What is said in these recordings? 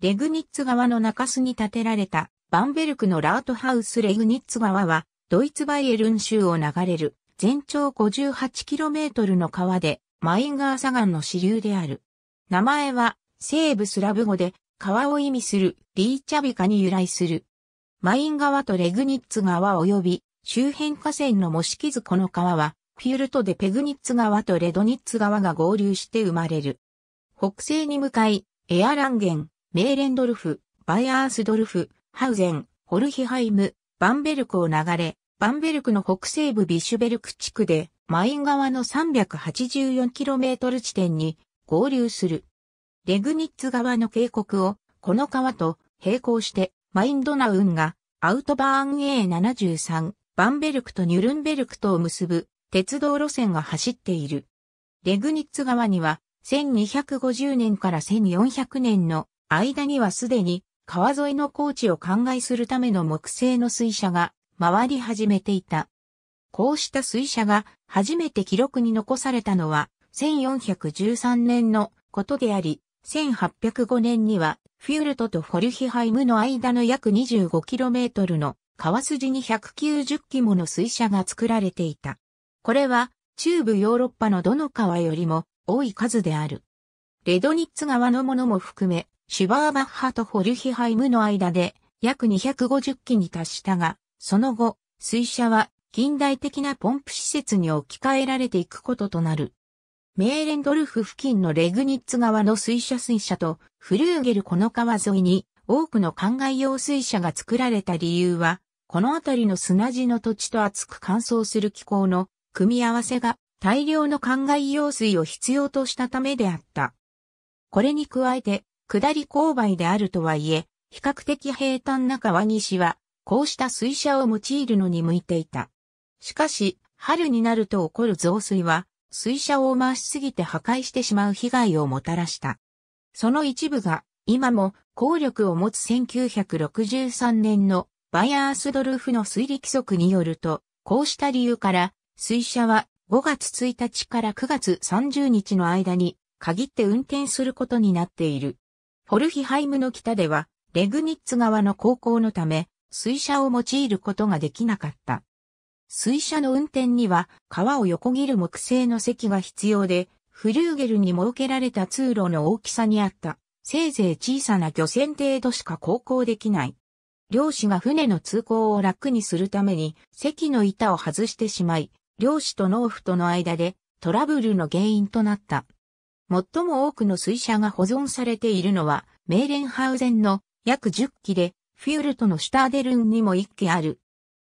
レグニッツ川の中州に建てられたバンベルクのラートハウスレグニッツ川はドイツバイエルン州を流れる全長 58km の川でマインガー砂岩の支流である。名前は西部スラブ語で川を意味するリーチャビカに由来する。マイン川とレグニッツ川及び周辺河川の模式図この川はフィュルトでペグニッツ川とレドニッツ川が合流して生まれる。北西に向かいエアランゲン、メーレンドルフ、バイアースドルフ、ハウゼン、ホルヒハイム、バンベルクを流れ、バンベルクの北西部ビシュベルク地区で、マイン川の 384km 地点に合流する。レグニッツ川の渓谷を、この川と並行して、マインドナウンが、アウトバーン A73、バンベルクとニュルンベルクとを結ぶ、鉄道路線が走っている。レグニッツ川には、1250年から1400年の間にはすでに川沿いの高地を灌漑するための木製の水車が回り始めていた。こうした水車が初めて記録に残されたのは1413年のことであり、1805年にはフュールトとフォルヒハイムの間の約 25km の川筋に190基もの水車が作られていた。これは中部ヨーロッパのどの川よりも多い数である。レドニッツ川のものも含め、シュバーバッハとホルヒハイムの間で約250機に達したが、その後、水車は近代的なポンプ施設に置き換えられていくこととなる。メーレンドルフ付近のレグニッツ川の水車水車とフルーゲルこの川沿いに多くの灌漑用水車が作られた理由は、この辺りの砂地の土地と厚く乾燥する気候の組み合わせが大量の灌漑用水を必要としたためであった。これに加えて下り勾配であるとはいえ、比較的平坦な川岸は、こうした水車を用いるのに向いていた。しかし、春になると起こる増水は、水車を回しすぎて破壊してしまう被害をもたらした。その一部が、今も効力を持つ1963年のバイアースドルフの水力規則によると、こうした理由から、水車は5月1日から9月30日の間に限って運転することになっている。ホルヒハイムの北では、レグニッツ側の航行のため、水車を用いることができなかった。水車の運転には、川を横切る木製の席が必要で、フルーゲルに設けられた通路の大きさにあった、せいぜい小さな漁船程度しか航行できない。漁師が船の通行を楽にするために、席の板を外してしまい、漁師と農夫との間でトラブルの原因となった。最も多くの水車が保存されているのは、メーレンハウゼンの約10機で、フィュルトのシュターデルンにも1機ある。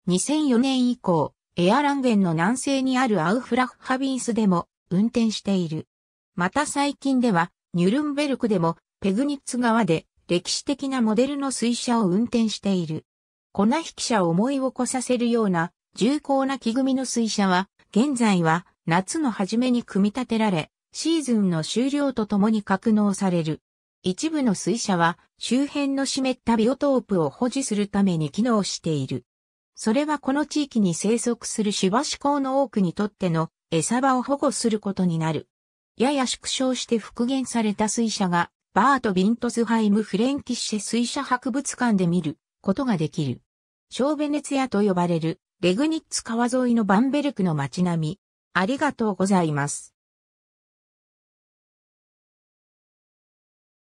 2004年以降、エアランゲンの南西にあるアウフラッハビンスでも運転している。また最近では、ニュルンベルクでもペグニッツ川で歴史的なモデルの水車を運転している。粉引き車を思い起こさせるような重厚な木組みの水車は、現在は夏の初めに組み立てられ、シーズンの終了とともに格納される。一部の水車は周辺の湿ったビオトープを保持するために機能している。それはこの地域に生息するシバシコウの多くにとっての餌場を保護することになる。やや縮小して復元された水車がバート・ビントズハイム・フレンキッシェ水車博物館で見ることができる。小ベネツヤと呼ばれるレグニッツ川沿いのバンベルクの街並み。ありがとうございます。